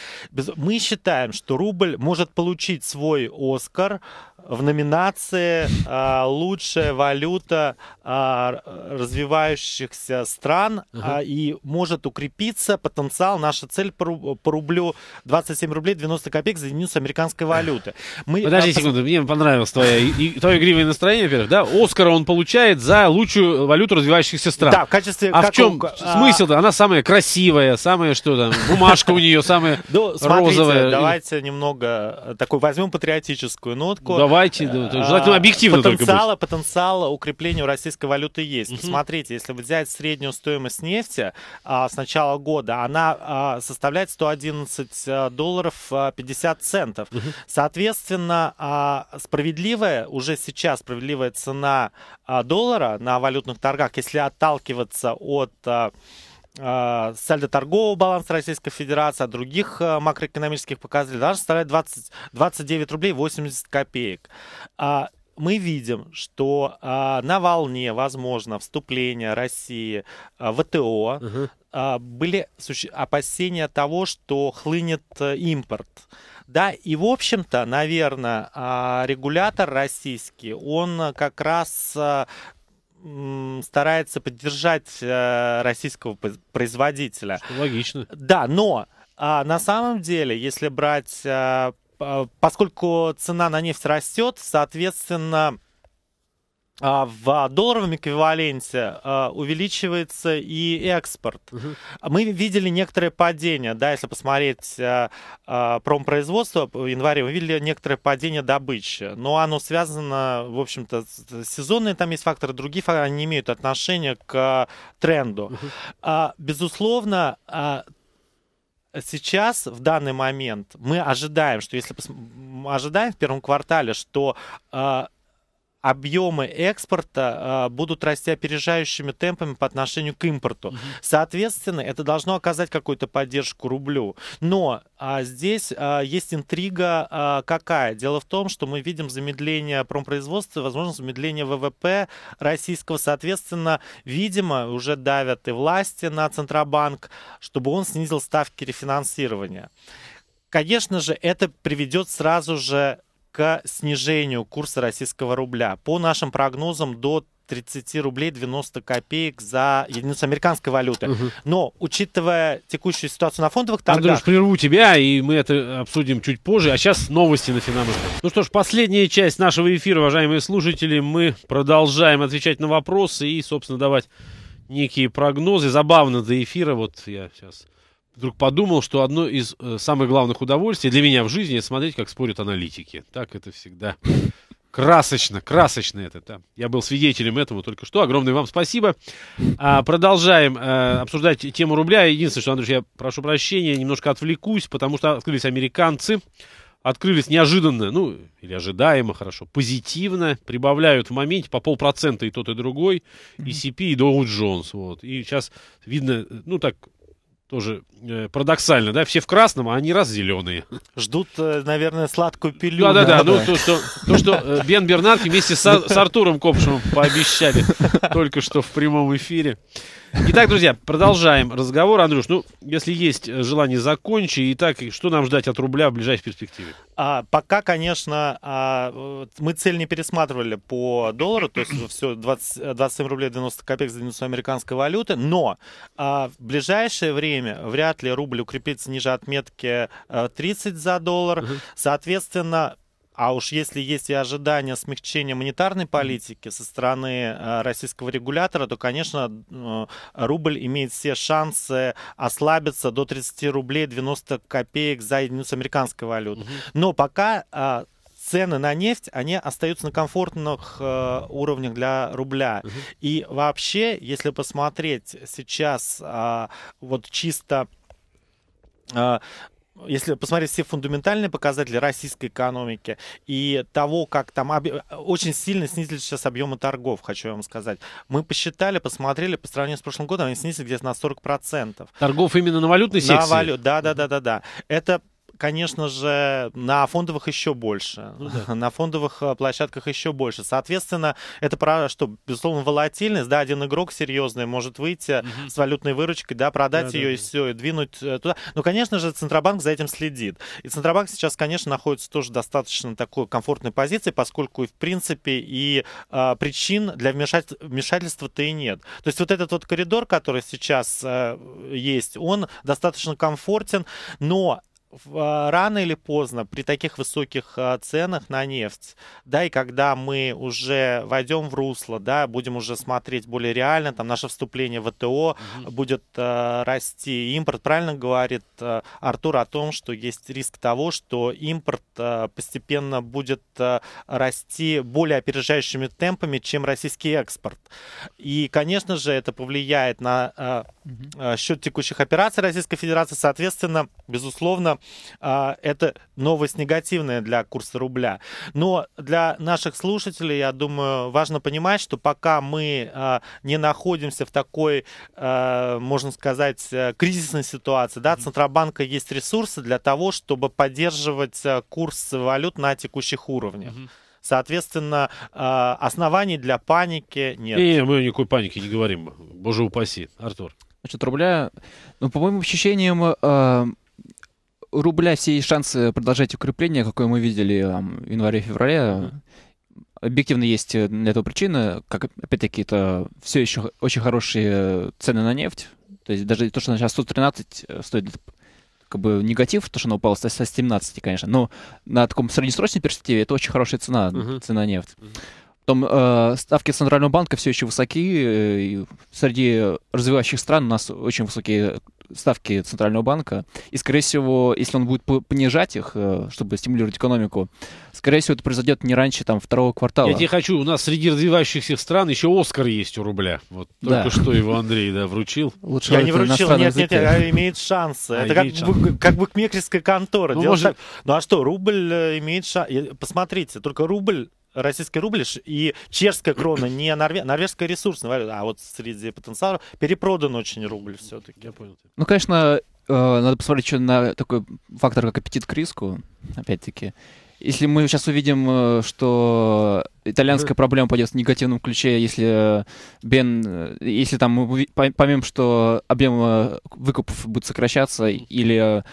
Мы считаем, что рубль может получить свой Оскар, в номинации э, «Лучшая валюта э, развивающихся стран» uh-huh. э, и может укрепиться потенциал, наша цель по, по рублю 27 рублей 90 копеек за единицу американской валюты. Мы, Подожди а, секунду, мне понравилось твое, и, твое игривое настроение, во-первых, да? Оскара он получает за лучшую валюту развивающихся стран. Да, в качестве... А в чем а... смысл-то? Она самая красивая, самая что там, бумажка у нее самая ну, розовая. давайте немного такой возьмем патриотическую нотку. Давай давайте. Да, желательно ну, а, объективно потенциала, потенциала укрепления российской валюты есть. Угу. Посмотрите, если взять среднюю стоимость нефти а, с начала года, она а, составляет 111 а, долларов 50 а, центов. Угу. Соответственно, а, справедливая, уже сейчас справедливая цена доллара на валютных торгах, если отталкиваться от а, сальдо торгового баланса Российской Федерации, от а других а, макроэкономических показателей даже составляет 20, 29 рублей 80 копеек. Мы видим, что на волне, возможно, вступления России в ВТО угу. были опасения того, что хлынет э, импорт. Да, и в общем-то, наверное, регулятор российский, он э, как раз старается поддержать э, российского производителя. Что логично. Да, но а, на самом деле, если брать, э, поскольку цена на нефть растет, соответственно, а, в долларовом эквиваленте а, увеличивается и экспорт. Мы видели некоторое падение, да, если посмотреть а, промпроизводство в январе, мы видели некоторое падение добычи, но оно связано, в общем-то, сезонные там есть факторы, другие факторы не имеют отношения к тренду. Безусловно, сейчас, в данный момент, мы ожидаем, что если пос... ожидаем в первом квартале, что объемы экспорта а, будут расти опережающими темпами по отношению к импорту. Угу. Соответственно, это должно оказать какую-то поддержку рублю. Но а, здесь а, есть интрига а, какая? Дело в том, что мы видим замедление промпроизводства, возможно, замедление ВВП российского. Соответственно, видимо, уже давят и власти на Центробанк, чтобы он снизил ставки рефинансирования. Конечно же, это приведет сразу же к снижению курса российского рубля. По нашим прогнозам, до 30 рублей 90 копеек за единицу американской валюты. Угу. Но, учитывая текущую ситуацию на фондовых торгах... Андрюш, прерву тебя, и мы это обсудим чуть позже. А сейчас новости на Финамру. Ну что ж, последняя часть нашего эфира, уважаемые слушатели. Мы продолжаем отвечать на вопросы и, собственно, давать некие прогнозы. Забавно до эфира, вот я сейчас вдруг подумал, что одно из э, самых главных удовольствий для меня в жизни это смотреть, как спорят аналитики. Так это всегда красочно, красочно это. Да. Я был свидетелем этого только что. Огромное вам спасибо. А, продолжаем а, обсуждать тему рубля. Единственное, что, Андрюш, я прошу прощения, немножко отвлекусь, потому что открылись американцы. Открылись неожиданно, ну, или ожидаемо, хорошо, позитивно. Прибавляют в моменте по полпроцента и тот, и другой. И CP, и Доу Джонс. Вот. И сейчас видно, э, ну, так, тоже э, парадоксально, да, все в красном, а они раз зеленые. Ждут, э, наверное, сладкую пилю. Да-да-да, ну то, то, то, что э, Бен Бернарки вместе с, с Артуром Копшевым пообещали только что в прямом эфире. Итак, друзья, продолжаем разговор. Андрюш, ну, если есть э, желание, закончи. Итак, что нам ждать от рубля в ближайшей перспективе? А, пока, конечно, а, мы цель не пересматривали по доллару, то есть все 20, 27 рублей 90 копеек за единицу американской валюты, но а, в ближайшее время вряд ли рубль укрепится ниже отметки 30 э, за доллар. Соответственно, а уж если есть и ожидания смягчения монетарной политики со стороны э, российского регулятора, то, конечно, э, рубль имеет все шансы ослабиться до 30 рублей 90 копеек за единицу американской валюты. Но пока э, цены на нефть, они остаются на комфортных уровнях для рубля. И вообще, если посмотреть сейчас вот чисто если посмотреть все фундаментальные показатели российской экономики и того, как там об... очень сильно снизились сейчас объемы торгов, хочу вам сказать. Мы посчитали, посмотрели, по сравнению с прошлым годом, они снизились где-то на 40%. Торгов именно на валютной секции? На валют, да, да, да, да, да. Это конечно же, на фондовых еще больше. Ну, да. На фондовых э, площадках еще больше. Соответственно, это про что, безусловно, волатильность. Да, один игрок серьезный может выйти угу. с валютной выручкой, да, продать да, ее да, и все, и двинуть э, туда. Но, конечно же, Центробанк за этим следит. И Центробанк сейчас, конечно, находится тоже достаточно такой комфортной позиции, поскольку, в принципе, и э, причин для вмешательства-то и нет. То есть вот этот вот коридор, который сейчас э, есть, он достаточно комфортен, но а, рано или поздно при таких высоких а, ценах на нефть, да, и когда мы уже войдем в русло, да, будем уже смотреть более реально, там наше вступление в ВТО Mm -hmm. будет э, расти. импорт правильно говорит э, Артур о том, что есть риск того, что импорт э, постепенно будет э, расти более опережающими темпами, чем российский экспорт. И, конечно же, это повлияет на э, mm -hmm. счет текущих операций Российской Федерации, соответственно, безусловно, а, это новость негативная для курса рубля. Но для наших слушателей, я думаю, важно понимать, что пока мы а, не находимся в такой, а, можно сказать, э, кризисной ситуации, да, Центробанка есть ресурсы для того, чтобы поддерживать э, курс валют на текущих уровнях. Соответственно, оснований для паники нет. Не, не, мы никакой паники не говорим. Боже упаси, Артур. Значит, рубля, ну, по моим ощущениям, э, рубля все есть шансы продолжать укрепление, какое мы видели там, в январе-феврале, объективно есть э, для этого причина, как, опять-таки, это все еще очень хорошие цены на нефть. То есть даже то, что она сейчас 113 э, стоит, как бы негатив, то, что она упала со 17, конечно, но на таком среднесрочной перспективе это очень хорошая цена, uh-huh. цена нефть. Uh-huh. Потом э, ставки Центрального банка все еще высоки. Э, и среди развивающих стран у нас очень высокие ставки Центрального банка. И, скорее всего, если он будет понижать их, э, чтобы стимулировать экономику, скорее всего, это произойдет не раньше там, второго квартала. Я не хочу. У нас среди развивающихся стран еще Оскар есть у рубля. Вот да. только что его Андрей да, вручил. Лучше Я не вручил, нет, нет, нет, а имеет шансы. А, это имеет как, шанс. бук, как букмекерская контора. Ну, может... так... ну а что, рубль э, имеет шанс. Посмотрите, только рубль российский рубль и чешская крона, не норве... норвежская ресурсная валюта, а вот среди потенциалов перепродан очень рубль все-таки. Я понял. Ну, конечно, э, надо посмотреть еще на такой фактор, как аппетит к риску, опять-таки. Если мы сейчас увидим, э, что итальянская проблема пойдет в негативном ключе, если Бен, э, если там мы поймем, что объем выкупов будет сокращаться, или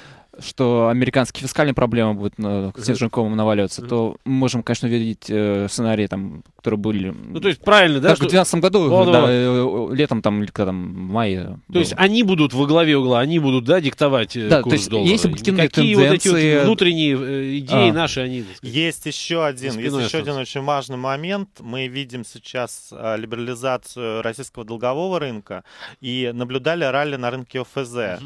что американские фискальные проблемы будут на, э, с Нерженковым наваливаться, то мы можем, конечно, видеть э, сценарии, там, которые были... Ну, то есть правильно, да? Как в 2012 году, э, летом, там, когда, там, в мае... То есть они будут во главе угла, они будут, да, диктовать курс доллара. да, то Есть объективные Какие вот эти внутренние идеи а. наши, они... есть еще один, есть еще один очень важный момент. Мы видим сейчас либерализацию российского долгового рынка и наблюдали ралли на рынке ОФЗ.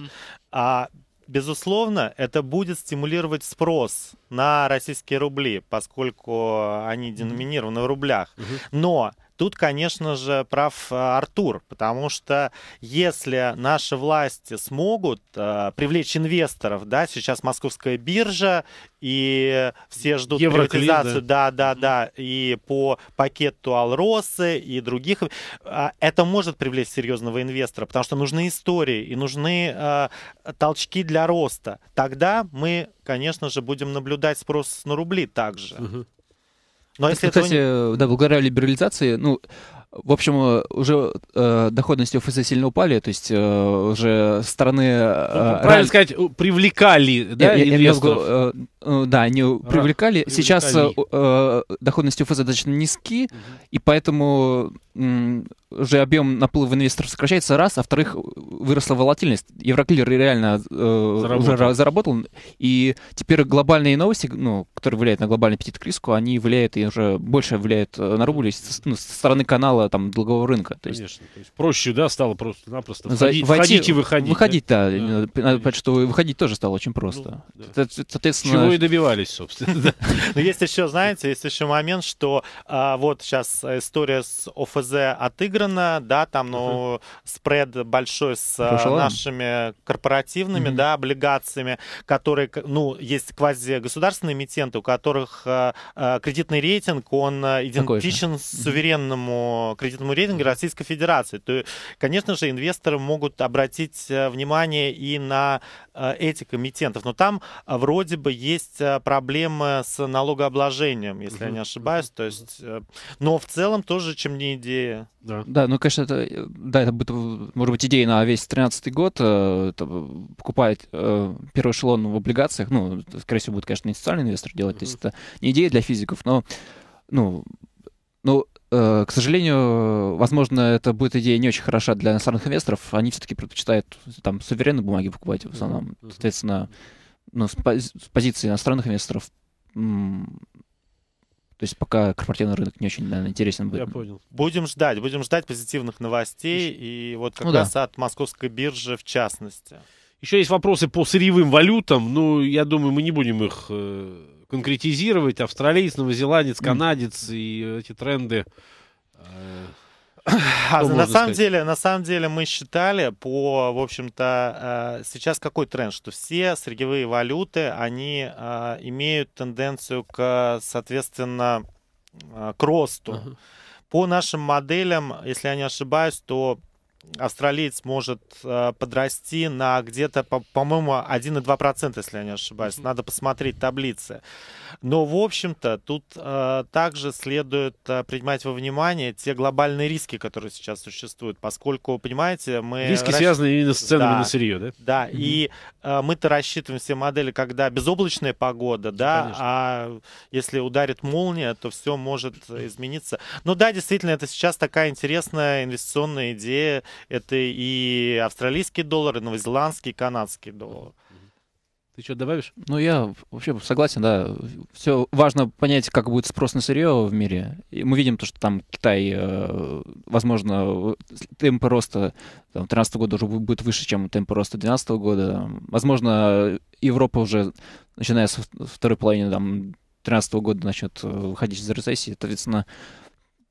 А Безусловно, это будет стимулировать спрос на российские рубли, поскольку они деноминированы в рублях. Но Тут, конечно же, прав э, Артур, потому что если наши власти смогут э, привлечь инвесторов, да, сейчас московская биржа и все ждут Евроклин, приватизацию, да, да, да, да и по пакету Алросы и других, э, это может привлечь серьезного инвестора, потому что нужны истории и нужны э, толчки для роста. Тогда мы, конечно же, будем наблюдать спрос на рубли также. Угу. Но если Кстати, этого... да, благодаря либерализации, ну, в общем, э, уже э, доходности ОФЗ сильно упали, то есть э, уже стороны... Э, ну, правильно реаль... сказать, привлекали да, я, я, инвесторов. Я, э, э, да, они Ра, привлекали. привлекали. Сейчас э, доходности ОФЗ достаточно низки, угу. и поэтому... Э, же объем наплыва инвесторов сокращается, раз, а вторых, выросла волатильность. Евроклир реально э, заработал. уже заработал, и теперь глобальные новости, ну, которые влияют на глобальный аппетит к риску, они влияют и уже больше влияют э, на рубль ну, со стороны канала там долгового рынка. То есть, Конечно, то есть проще, да, стало просто-напросто входить, войти, входить и выходить. Выходить, да, да, да надо понять, что выходить тоже стало очень просто. Ну, да. Соответственно... Чего и добивались, собственно. Ну, есть еще, знаете, есть еще момент, что а, вот сейчас история с ОФЗ от сыграно, да, там, ну, uh-huh. спред большой с э, Пошел. нашими корпоративными, uh-huh. да, облигациями, которые, ну, есть квази-государственные эмитенты, у которых э, э кредитный рейтинг, он э, идентичен суверенному uh-huh. кредитному рейтингу Российской Федерации. То, есть, конечно же, инвесторы могут обратить внимание и на Э, эти эмитентов. Но там э, вроде бы есть э, проблемы с налогообложением, если угу. я не ошибаюсь. То есть, но в целом тоже чем не идея. Да. да, ну, конечно, это, да, это будет, может быть, идея на весь 13 год э, покупать э, первый эшелон в облигациях. Ну, скорее всего, будет, конечно, не социальный инвестор делать. mm То есть это не идея для физиков, но, ну, ну, Э, к сожалению, возможно, это будет идея не очень хороша для иностранных инвесторов. Они все-таки предпочитают там суверенные бумаги покупать в основном. Соответственно, ну, с, пози- с позиции иностранных инвесторов, м- то есть пока корпоративный рынок не очень, наверное, интересен будет. Я понял. Будем ждать, будем ждать позитивных новостей и вот как ну, раз да. от московской биржи в частности. Еще есть вопросы по сырьевым валютам, но ну, я думаю, мы не будем их э, конкретизировать. Австралиец, новозеландец, канадец и эти тренды. Э, а, на самом деле, на самом деле мы считали по, в общем-то, э, сейчас какой тренд, что все сырьевые валюты, они э, имеют тенденцию к, соответственно, к росту. Uh-huh. По нашим моделям, если я не ошибаюсь, то австралиец может э, подрасти на где-то, по-моему, по 1,2%, если я не ошибаюсь. Надо посмотреть таблицы. Но, в общем-то, тут э, также следует э, принимать во внимание те глобальные риски, которые сейчас существуют, поскольку, понимаете, мы... Риски расч... связаны именно с ценами да, на сырье, да? Да, угу. и э, мы-то рассчитываем все модели, когда безоблачная погода, да, Конечно. а если ударит молния, то все может э, измениться. Ну да, действительно, это сейчас такая интересная инвестиционная идея, это и австралийский доллар, и новозеландский, и канадский доллар. Ты что добавишь? Ну, я вообще согласен, да. Все важно понять, как будет спрос на сырье в мире. И мы видим то, что там Китай, э, возможно, темпы роста там, года уже будет выше, чем темпы роста 12 года. Возможно, Европа уже, начиная с второй половины там, 13 года, начнет э, выходить из рецессии. Соответственно,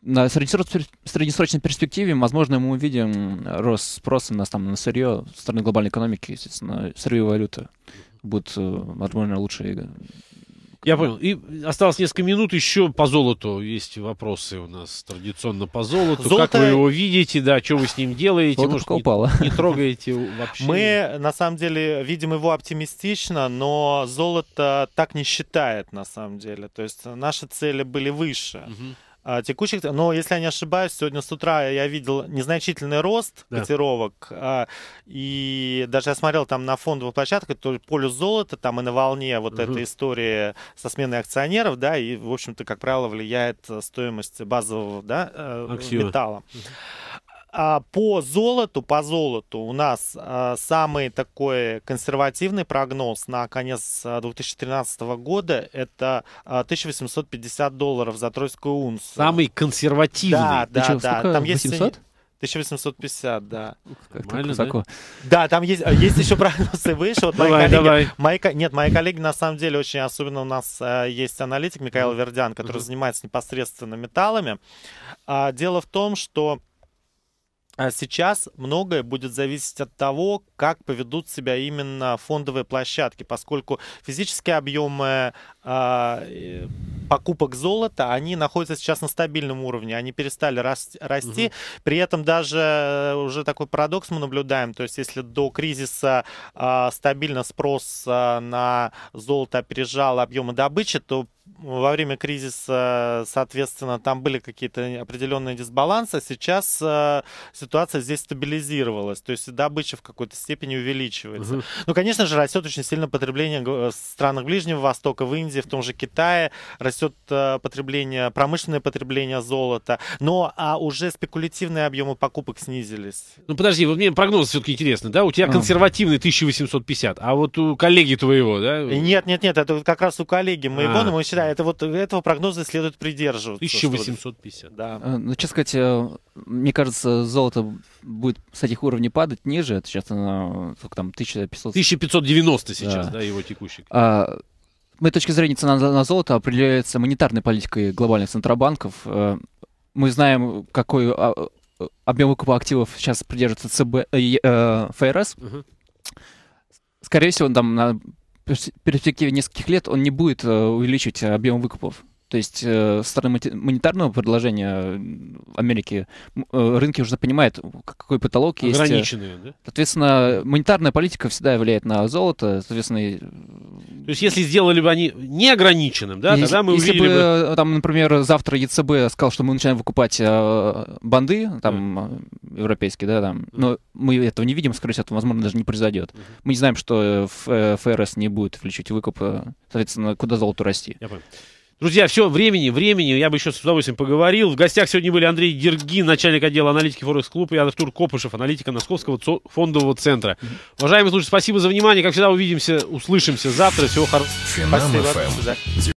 на среднесрочной перспективе, возможно, мы увидим рост спроса на, там, на сырье со стороны глобальной экономики, естественно, сырьевая валюта будет э, возможно, лучше. Я понял. И осталось несколько минут еще по золоту. Есть вопросы у нас традиционно по золоту. Золото... Как вы его видите, да, что вы с ним делаете? Золото Может, упало. Не, не трогаете вообще? Мы, на самом деле, видим его оптимистично, но золото так не считает, на самом деле. То есть наши цели были выше. Угу. А, текущих, но если я не ошибаюсь, сегодня с утра я видел незначительный рост да. котировок, а, и даже я смотрел там на фондовых площадках, то полюс золота там и на волне вот угу. этой истории со сменой акционеров, да, и, в общем-то, как правило, влияет э, стоимость базового да, э, металла. Угу. А, по золоту, по золоту у нас а, самый такой консервативный прогноз на конец 2013 а, года это 1850 долларов за тройскую унцию. Самый консервативный? Да, да, что, да. Там 800? есть 800? 1850, да. Как так высоко. Да, там есть, есть еще прогнозы выше. Вот мои давай, коллеги, давай. Мои, нет, мои коллеги на самом деле очень, особенно у нас э, есть аналитик Михаил Вердян, который mm-hmm. занимается непосредственно металлами. А, дело в том, что а сейчас многое будет зависеть от того, как поведут себя именно фондовые площадки, поскольку физические объемы а, э, покупок золота, они находятся сейчас на стабильном уровне, они перестали расти, Угу. при этом даже э, уже такой парадокс мы наблюдаем, то есть если до кризиса а, стабильно спрос а, на золото опережал объемы добычи, то во время кризиса, соответственно, там были какие-то определенные дисбалансы. Сейчас э, ситуация здесь стабилизировалась, то есть добыча в какой-то степени увеличивается. Угу. Ну, конечно же, растет очень сильно потребление в странах Ближнего Востока, в Индии, Индии, в том же Китае растет э, потребление, промышленное потребление золота, но а уже спекулятивные объемы покупок снизились. Ну подожди, вот мне прогноз все-таки интересный, да? У тебя а. консервативный 1850, а вот у коллеги твоего, да? Нет, нет, нет, это как раз у коллеги моего, а. но мы считаем, это вот этого прогноза следует придерживаться. 1850. Да. А, ну, честно сказать, э, мне кажется, золото будет с этих уровней падать ниже. Это сейчас оно, сколько там, 1500... 1590 сейчас, да, да его текущий. А, моей точки зрения, цена на золото определяется монетарной политикой глобальных центробанков. Э, мы знаем, какой а, э, объем выкупа активов сейчас придерживается ЦБ, э, ФРС. Скорее всего, там на перспективе нескольких лет он не будет увеличивать объем выкупов. То есть э, со стороны монетарного предложения Америки э, рынки уже понимают, какой потолок есть. Э, Ограниченные, да? Соответственно, монетарная политика всегда влияет на золото, соответственно... То есть если сделали бы они неограниченным, да, если, тогда мы если увидели бы, бы... Там, например, завтра ЕЦБ сказал, что мы начинаем выкупать банды, там, mm. европейские, да, там, mm. но мы этого не видим, скорее всего, это, возможно, даже не произойдет. Mm. Мы не знаем, что ФРС не будет влечить выкуп, соответственно, куда золото расти. Я понял. Друзья, все, времени, времени, я бы еще с удовольствием поговорил. В гостях сегодня были Андрей Гергин, начальник отдела аналитики Форекс Клуб, и Артур Копышев, аналитика Московского фондового центра. Уважаемые слушатели, спасибо за внимание. Как всегда, увидимся, услышимся завтра. Всего хорошего.